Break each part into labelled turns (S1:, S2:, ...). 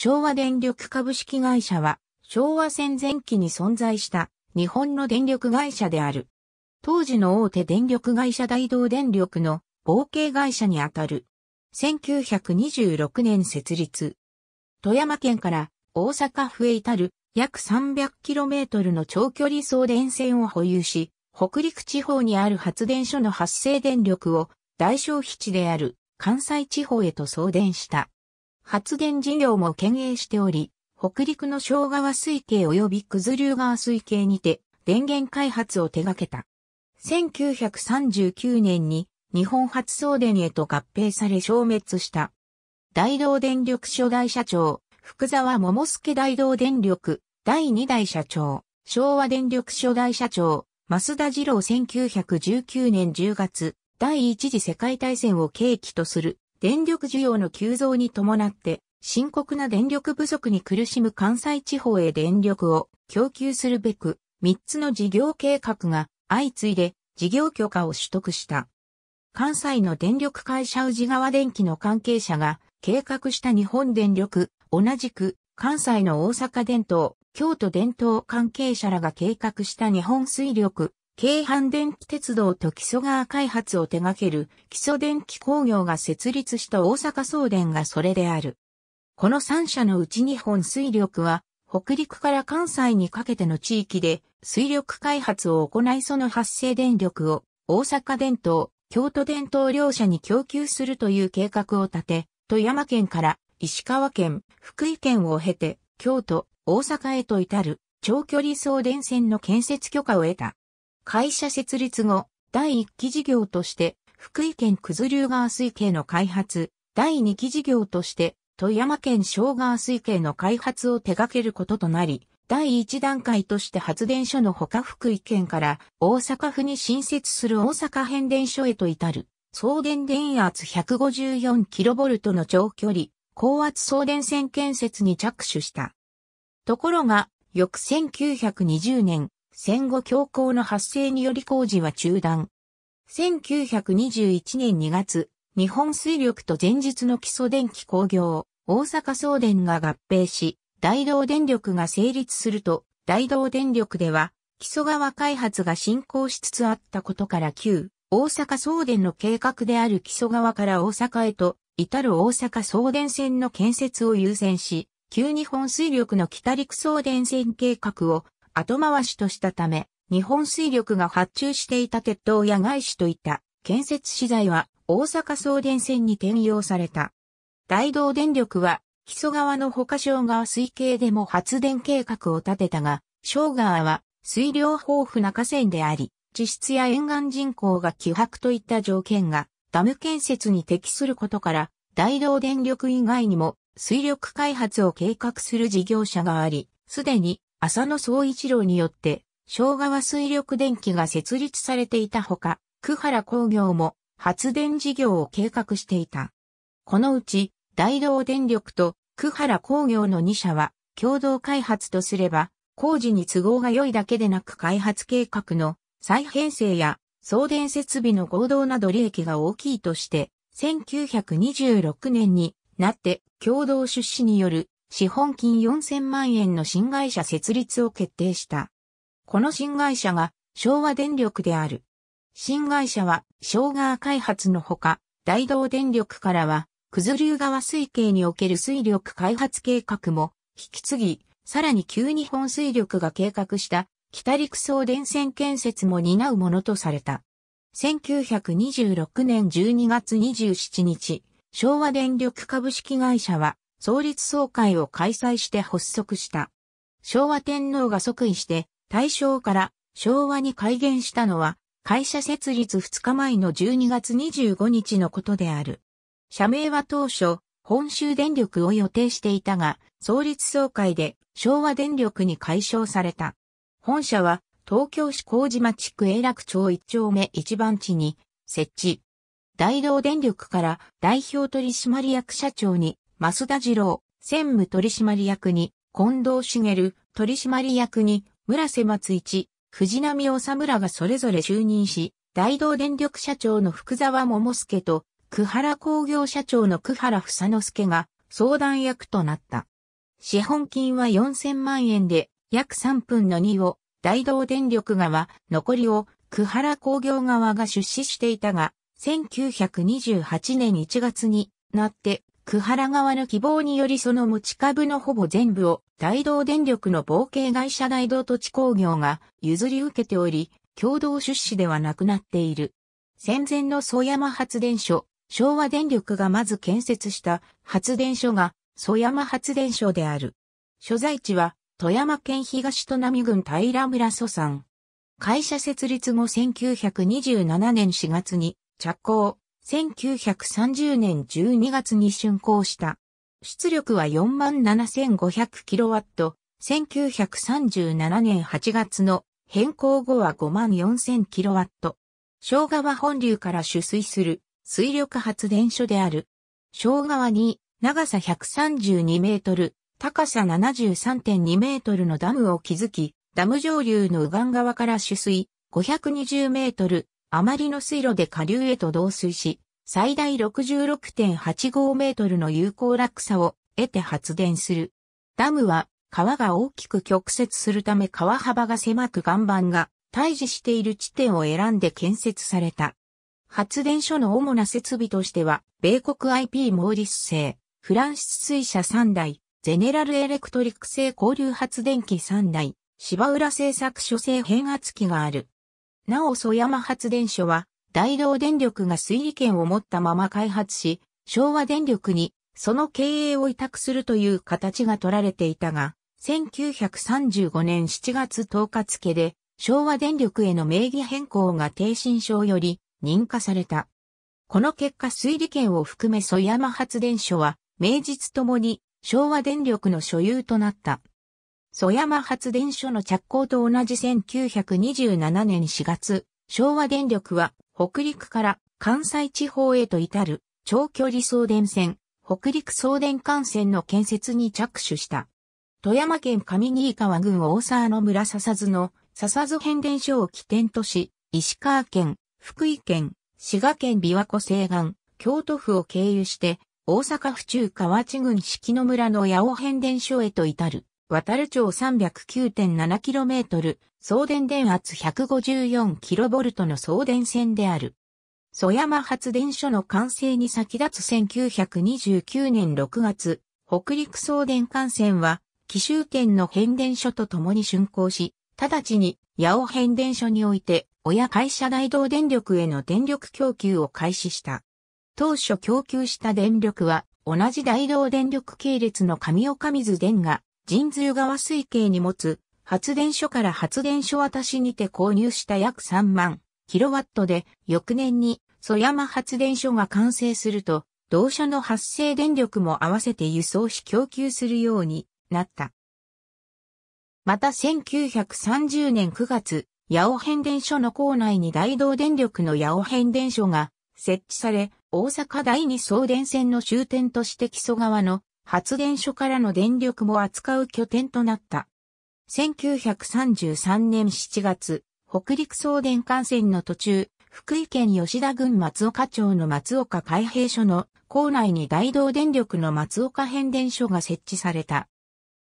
S1: 昭和電力株式会社は、昭和戦前期に存在した日本の電力会社である。当時の大手電力会社大同電力の合計会社にあたる。1926年設立。富山県から大阪府へ至る約 300km の長距離送電線を保有し、北陸地方にある発電所の発生電力を大消費地である関西地方へと送電した。発電事業も兼営しており、北陸の小川水系及び九頭竜川水系にて電源開発を手掛けた。1939年に日本発送電へと合併され消滅した。大道電力初代社長、福沢桃介大道電力第二代社長、昭和電力初代社長、増田次郎1919年10月、第一次世界大戦を契機とする電力需要の急増に伴って、深刻な電力不足に苦しむ関西地方へ電力を供給するべく、3つの事業計画が相次いで事業許可を取得した。関西の電力会社宇治川電機の関係者が計画した日本電力、同じく関西の大阪電灯、京都電灯関係者らが計画した日本水力、京阪電気鉄道と木曽川開発を手掛ける基礎電気工業が設立した大阪送電がそれである。この3社のうち日本水力は北陸から関西にかけての地域で水力開発を行いその発生電力を大阪電灯、京都電灯両社に供給するという計画を立て、富山県から石川県、福井県を経て京都、大阪へと至る長距離送電線の建設許可を得た。会社設立後、第1期事業として、福井県九頭竜川水系の開発、第2期事業として、富山県小川水系の開発を手掛けることとなり、第1段階として発電所のほか福井県から大阪府に新設する大阪変電所へと至る、送電電圧 154kV の長距離、高圧送電線建設に着手した。ところが、翌1920年、戦後強行の発生により工事は中断。1921年2月、日本水力と前日の基礎電気工業、大阪送電が合併し、大道電力が成立すると、大道電力では、基礎川開発が進行しつつあったことから旧、大阪送電の計画である基礎川から大阪へと、至る大阪送電線の建設を優先し、旧日本水力の北陸送電線計画を後回しとしたため、日本水力が発注していた鉄塔や外資といった建設資材は大阪送電線に転用された。大道電力は木曽川の他小川水系でも発電計画を立てたが、小川は水量豊富な河川であり、地質や沿岸人口が希薄といった条件がダム建設に適することから、大道電力以外にも水力開発を計画する事業者があり、すでに浅野総一郎によって、昭和は水力電気が設立されていたほか、久原工業も発電事業を計画していた。このうち、大道電力と久原工業の2社は、共同開発とすれば、工事に都合が良いだけでなく開発計画の再編成や送電設備の合同など利益が大きいとして、1926年になって共同出資による資本金4000万円の新会社設立を決定した。この新会社が昭和電力である。新会社は、昭和開発のほか、大道電力からは、九頭竜川水系における水力開発計画も、引き継ぎ、さらに旧日本水力が計画した、北陸送電線建設も担うものとされた。1926年12月27日、昭和電力株式会社は、創立総会を開催して発足した。昭和天皇が即位して大正から昭和に改元したのは会社設立2日前の12月25日のことである。社名は当初、本州電力を予定していたが、創立総会で昭和電力に解消された。本社は東京市麹町区永楽町1丁目1番地に設置。大道電力から代表取締役社長に増田次郎、専務取締役に、近藤茂、取締役に、村瀬松一、藤波むらがそれぞれ就任し、大道電力社長の福沢桃介と、久原工業社長の久原房之助が相談役となった。資本金は4000万円で、約3分の2を、大道電力側、残りを、久原工業側が出資していたが、1928年1月になって、久原側の希望によりその持ち株のほぼ全部を大同電力の冒険会社大同土地工業が譲り受けており、共同出資ではなくなっている。戦前の曽山発電所、昭和電力がまず建設した発電所が曽山発電所である。所在地は富山県東砺波郡平村祖山。会社設立後1927年4月に着工、1930年12月に竣工した。出力は 47,500kW、1937年8月の変更後は 54,000kW。小川本流から取水する水力発電所である。小川に長さ132メートル、高さ73.2メートルのダムを築き、ダム上流の右岸側から取水520メートル、あまりの水路で下流へと導水し、最大66.85メートルの有効落差を得て発電する。ダムは川が大きく曲折するため川幅が狭く岩盤が退治している地点を選んで建設された。発電所の主な設備としては、米国 IP モーリス製、フランシス水車3台、ゼネラルエレクトリック製交流発電機3台、芝浦製作所製変圧器がある。なおソヤマ発電所は、大道電力が水利権を持ったまま開発し、昭和電力にその経営を委託するという形が取られていたが、1935年7月10日付で、昭和電力への名義変更が定新症より認可された。この結果水利権を含め曽山発電所は、名実ともに昭和電力の所有となった。蘇山発電所の着工と同じ1927年4月、昭和電力は北陸から関西地方へと至る長距離送電線、北陸送電幹線の建設に着手した。富山県上新川郡大沢の村笹津の笹津変電所を起点とし、石川県、福井県、滋賀県琵琶湖西岸、京都府を経由して、大阪府中河内郡四季野村の八尾変電所へと至る。渡る町 309.7km、送電電圧 154kV の送電線である。蘇山発電所の完成に先立つ1929年6月、北陸送電幹線は、紀州県の変電所と共に竣工し、直ちに八尾変電所において、親会社大道電力への電力供給を開始した。当初供給した電力は、同じ大道電力系列の上岡水電が神通川水系に持つ発電所から発電所渡しにて購入した約3万キロワットで翌年に蘇山発電所が完成すると同社の発生電力も合わせて輸送し供給するようになった。また1930年9月、八尾変電所の構内に大道電力の八尾変電所が設置され、大阪第二送電線の終点として木曽川の発電所からの電力も扱う拠点となった。1933年7月、北陸送電幹線の途中、福井県吉田郡松岡町の松岡海兵所の構内に大道電力の松岡変電所が設置された。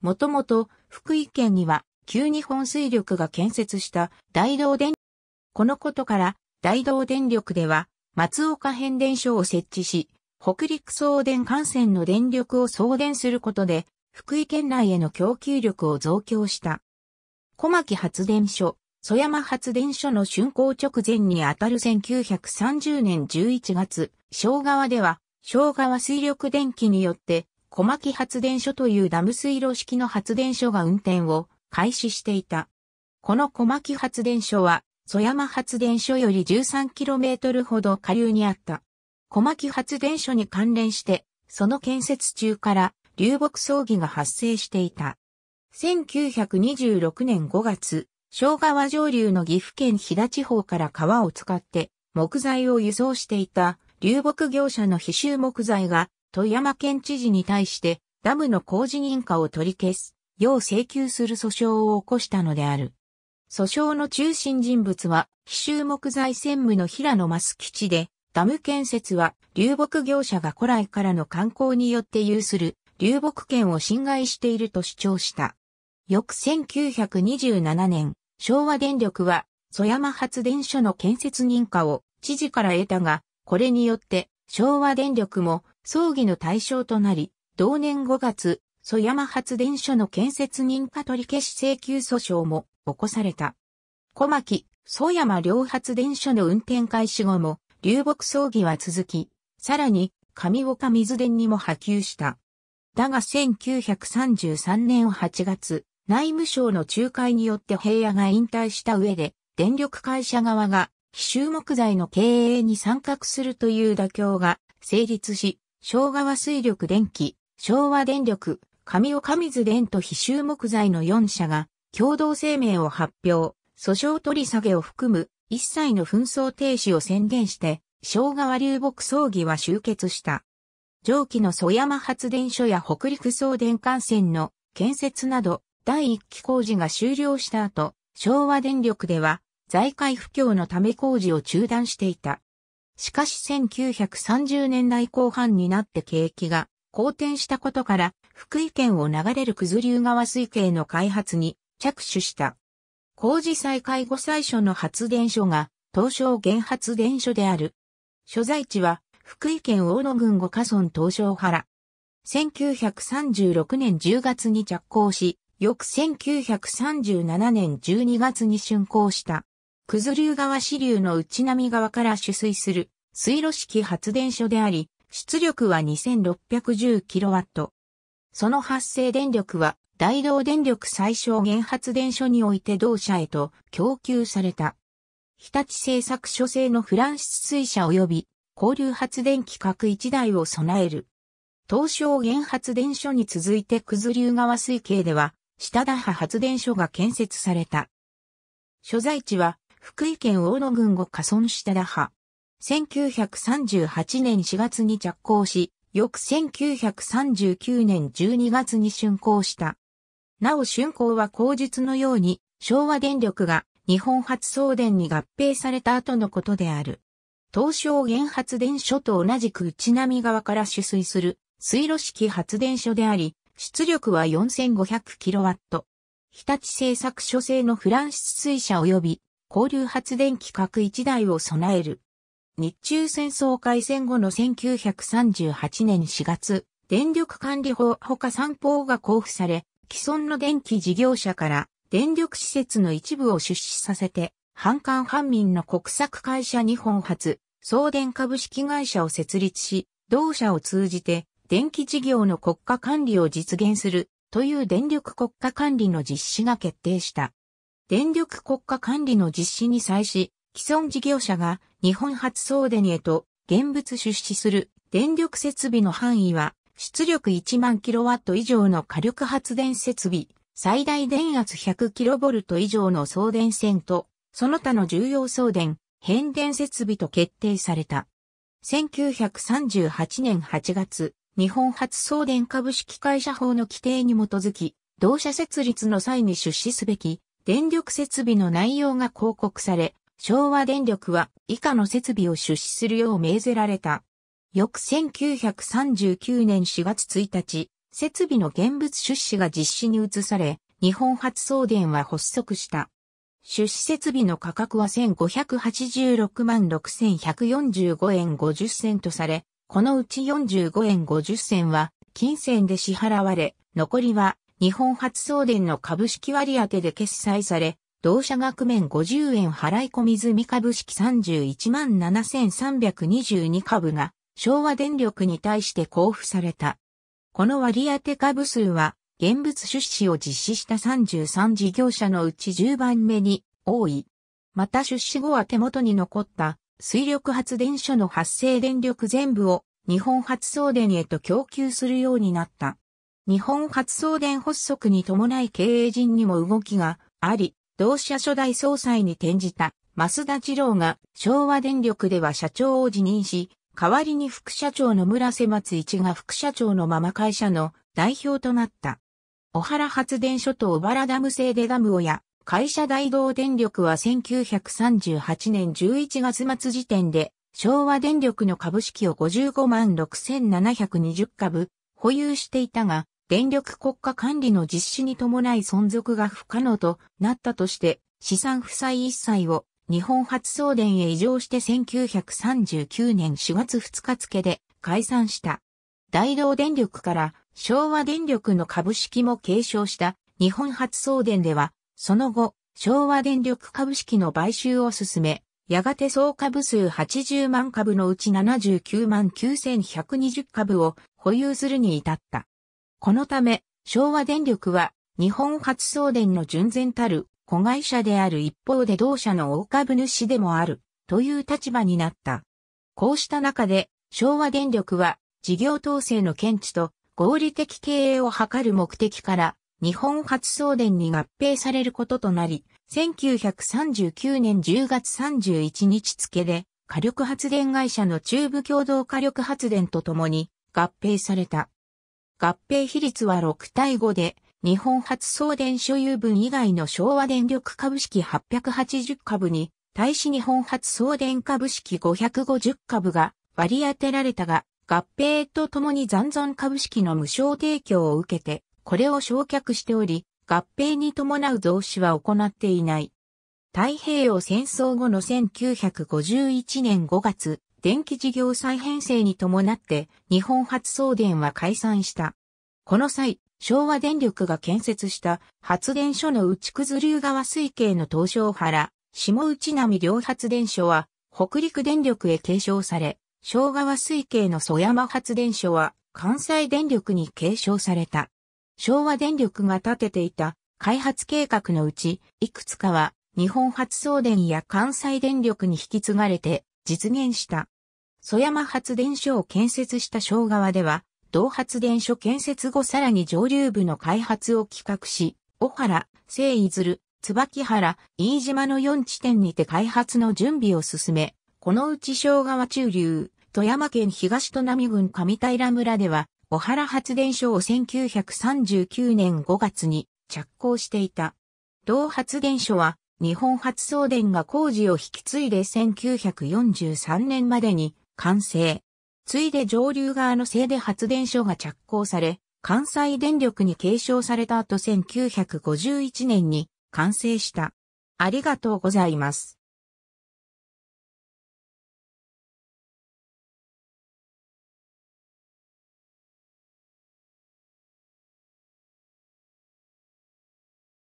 S1: もともと福井県には旧日本水力が建設した大道電力。このことから大道電力では松岡変電所を設置し、北陸送電幹線の電力を送電することで、福井県内への供給力を増強した。小牧発電所、曽山発電所の竣工直前にあたる1930年11月、昭川では、昭川水力電気によって、小牧発電所というダム水路式の発電所が運転を開始していた。この小牧発電所は、曽山発電所より 13km ほど下流にあった。小牧発電所に関連して、その建設中から流木葬儀が発生していた。1926年5月、小川上流の岐阜県飛騨地方から川を使って木材を輸送していた流木業者の非州木材が富山県知事に対してダムの工事認可を取り消す、よう請求する訴訟を起こしたのである。訴訟の中心人物は、非州木材専務の平野益吉で、ダム建設は流木業者が古来からの観光によって有する流木権を侵害していると主張した。翌1927年、昭和電力は、蘇山発電所の建設認可を知事から得たが、これによって昭和電力も葬儀の対象となり、同年5月、蘇山発電所の建設認可取り消し請求訴訟も起こされた。小牧、蘇山両発電所の運転開始後も、流木葬儀は続き、さらに上岡水田にも波及した。だが1933年8月、内務省の仲介によって平野が引退した上で、電力会社側が、奇襲木材の経営に参画するという妥協が成立し、昭和は水力電気、昭和電力、上岡水電と非州木材の4社が共同声明を発表、訴訟取り下げを含む一切の紛争停止を宣言して、昭和流木葬儀は終結した。上記の曽山発電所や北陸送電幹線の建設など、第1期工事が終了した後、昭和電力では、財界不況のため工事を中断していた。しかし1930年代後半になって景気が好転したことから、福井県を流れる九頭竜川水系の開発に着手した。工事再開後最初の発電所が東証原発電所である。所在地は福井県大野郡五ヶ村東証原。1936年10月に着工し、翌1937年12月に竣工した。九頭竜川支流の内波川から取水する水路式発電所であり、出力は 2610kW。その発生電力は大同電力最小限発電所において同社へと供給された。日立製作所製のフランス水車及び交流発電機格1台を備える。東証原発電所に続いて九頭竜川水系では、下田派発電所が建設された。所在地は、福井県大野郡を加村下田派。1938年4月に着工し、翌1939年12月に竣工した。なお春光は口述のように、昭和電力が日本発送電に合併された後のことである。東証原発電所と同じく内波側から取水する水路式発電所であり、出力は 4500kW。日立製作所製のフランス水車及び交流発電機各1台を備える。日中戦争開戦後の1938年4月、電力管理法ほか3法が交付され、既存の電気事業者から電力施設の一部を出資させて、半官半民の国策会社日本発、送電株式会社を設立し、同社を通じて電気事業の国家管理を実現するという電力国家管理の実施が決定した。電力国家管理の実施に際し、既存事業者が日本発送電へと現物出資する電力設備の範囲は出力1万キロワット以上の火力発電設備、最大電圧1 0 0ルト以上の送電線と、その他の重要送電、変電設備と決定された。1938年8月、日本初送電株式会社法の規定に基づき、同社設立の際に出資すべき電力設備の内容が広告され、昭和電力は以下の設備を出資するよう命ぜられた。翌1939年4月1日、設備の現物出資が実施に移され、日本発送電は発足した。出資設備の価格は1586万6145円50銭とされ、このうち45円50銭は金銭で支払われ、残りは日本発送電の株式割当で決済され、同社額面50円払い込み済み株式31万7322株が昭和電力に対して交付された。この割当株数は、現物出資を実施した33事業者のうち10番目に多い。また出資後は手元に残った水力発電所の発生電力全部を日本発送電へと供給するようになった。日本発送電発足に伴い経営陣にも動きがあり、同社初代総裁に転じた増田次郎が昭和電力では社長を辞任し、代わりに副社長の村瀬松一が副社長のまま会社の代表となった。小原発電所と小原ダム製でダムをや、会社大同電力は1938年11月末時点で、昭和電力の株式を55万6720株保有していたが、電力国家管理の実施に伴い存続が不可能となったとして、資産負債一切を日本初送電へ移譲して1939年4月2日付で解散した。大同電力から昭和電力の株式も継承した日本初送電では、その後、昭和電力株式の買収を進め、やがて総株数80万株のうち79万9120株を保有するに至った。このため、昭和電力は日本初送電の純然たる子会社である一方で同社の大株主でもあるという立場になった。こうした中で昭和電力は事業統制の検知と合理的経営を図る目的から日本発送電に合併されることとなり、1939年10月31日付で火力発電会社の中部共同火力発電とともに合併された。合併比率は6対5で日本発送電所有分以外の昭和電力株式880株に、対し日本発送電株式550株が割り当てられたが、合併とともに残存株式の無償提供を受けて、これを焼却しており、合併に伴う増資は行っていない。太平洋戦争後の1951年5月、電気事業再編成に伴って日本発送電は解散した。この際、昭和電力が建設した発電所の内九頭竜川水系の東昇原、下内波両発電所は北陸電力へ継承され、昭和水系の曽山発電所は関西電力に継承された。昭和電力が建てていた開発計画のうち、いくつかは日本発送電や関西電力に引き継がれて実現した。曽山発電所を建設した昭川では、同発電所建設後さらに上流部の開発を企画し、小原、聖伊鶴、椿原、飯島の4地点にて開発の準備を進め、このうち小川中流、富山県東都波郡上平村では、小原発電所を1939年5月に着工していた。同発電所は、日本発送電が工事を引き継いで1943年までに完成。ついで上流側のせいで発電所が着工され、関西電力に継承された後1951年に完成した。ありがとうございます。